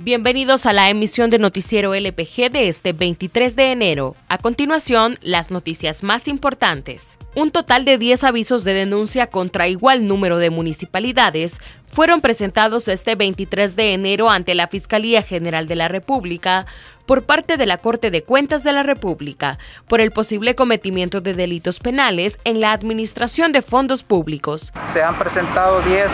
Bienvenidos a la emisión de Noticiero LPG de este 23 de enero. A continuación, las noticias más importantes. Un total de 10 avisos de denuncia contra igual número de municipalidades fueron presentados este 23 de enero ante la Fiscalía General de la República por parte de la Corte de Cuentas de la República por el posible cometimiento de delitos penales en la administración de fondos públicos. Se han presentado 10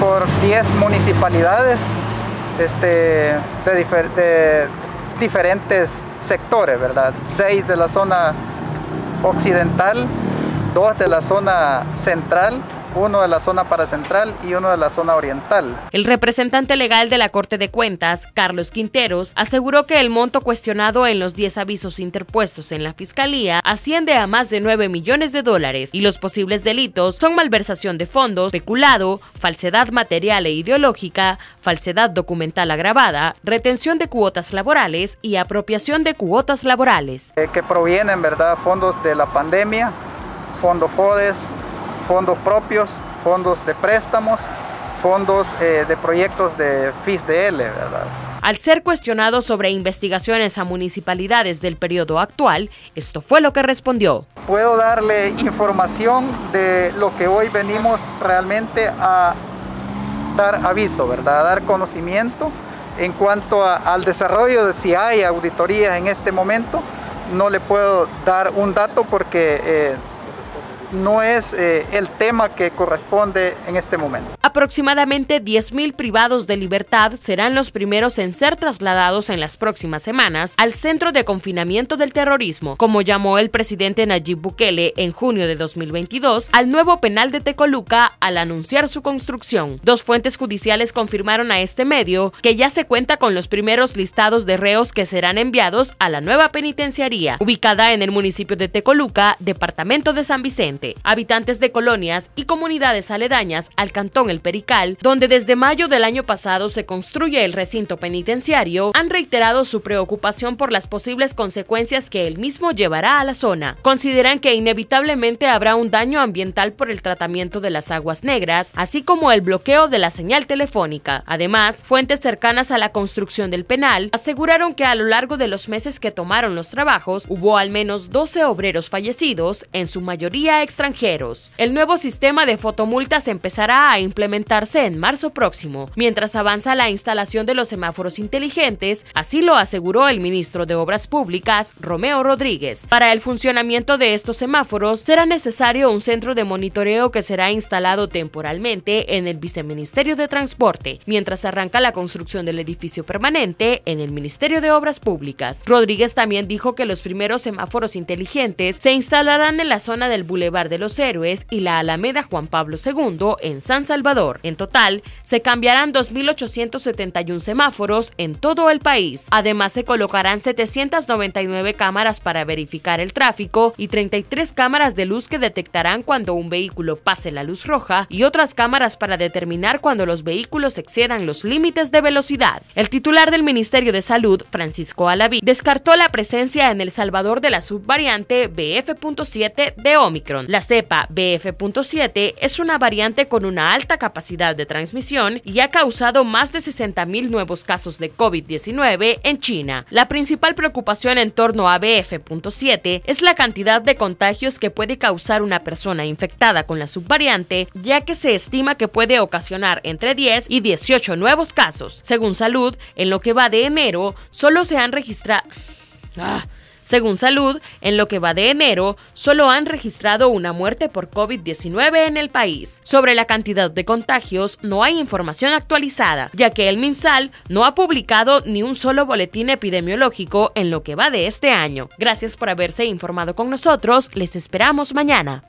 por 10 municipalidades este, de, de, diferentes sectores, ¿verdad? 6 de la zona occidental, 2 de la zona central, uno de la zona paracentral y uno de la zona oriental. El representante legal de la Corte de Cuentas, Carlos Quinteros, aseguró que el monto cuestionado en los 10 avisos interpuestos en la Fiscalía asciende a más de 9 millones de dólares y los posibles delitos son malversación de fondos, peculado, falsedad material e ideológica, falsedad documental agravada, retención de cuotas laborales y apropiación de cuotas laborales. Eh, que provienen, ¿verdad?, fondos de la pandemia, fondo FODES, fondos propios, fondos de préstamos, fondos eh, de proyectos de FISDL, ¿verdad? Al ser cuestionado sobre investigaciones a municipalidades del periodo actual, esto fue lo que respondió. Puedo darle información de lo que hoy venimos realmente a dar aviso, ¿verdad? A dar conocimiento en cuanto al desarrollo de si hay auditorías en este momento. No le puedo dar un dato porque eh, no es eh, el tema que corresponde en este momento. Aproximadamente 10.000 privados de libertad serán los primeros en ser trasladados en las próximas semanas al Centro de Confinamiento del Terrorismo, como llamó el presidente Nayib Bukele en junio de 2022 al nuevo penal de Tecoluca al anunciar su construcción. Dos fuentes judiciales confirmaron a este medio que ya se cuenta con los primeros listados de reos que serán enviados a la nueva penitenciaría, ubicada en el municipio de Tecoluca, departamento de San Vicente. Habitantes de colonias y comunidades aledañas al cantón El Perical, donde desde mayo del año pasado se construye el recinto penitenciario, han reiterado su preocupación por las posibles consecuencias que el mismo llevará a la zona. Consideran que inevitablemente habrá un daño ambiental por el tratamiento de las aguas negras, así como el bloqueo de la señal telefónica. Además, fuentes cercanas a la construcción del penal aseguraron que a lo largo de los meses que tomaron los trabajos, hubo al menos 12 obreros fallecidos, en su mayoría extranjeros. El nuevo sistema de fotomultas empezará a implementar en marzo próximo, mientras avanza la instalación de los semáforos inteligentes, así lo aseguró el ministro de Obras Públicas, Romeo Rodríguez. Para el funcionamiento de estos semáforos será necesario un centro de monitoreo que será instalado temporalmente en el Viceministerio de Transporte, mientras arranca la construcción del edificio permanente en el Ministerio de Obras Públicas. Rodríguez también dijo que los primeros semáforos inteligentes se instalarán en la zona del Boulevard de los Héroes y la Alameda Juan Pablo II en San Salvador. En total, se cambiarán 2.871 semáforos en todo el país. Además, se colocarán 799 cámaras para verificar el tráfico y 33 cámaras de luz que detectarán cuando un vehículo pase la luz roja y otras cámaras para determinar cuando los vehículos excedan los límites de velocidad. El titular del Ministerio de Salud, Francisco Alaví, descartó la presencia en El Salvador de la subvariante BF.7 de Omicron. La cepa BF.7 es una variante con una alta capacidad capacidad de transmisión y ha causado más de 60.000 nuevos casos de COVID-19 en China. La principal preocupación en torno a BF.7 es la cantidad de contagios que puede causar una persona infectada con la subvariante, ya que se estima que puede ocasionar entre 10 y 18 nuevos casos. Según Salud, en lo que va de enero, solo se han registrado... Ah, según Salud, en lo que va de enero, solo han registrado una muerte por COVID-19 en el país. Sobre la cantidad de contagios no hay información actualizada, ya que el MinSal no ha publicado ni un solo boletín epidemiológico en lo que va de este año. Gracias por haberse informado con nosotros, les esperamos mañana.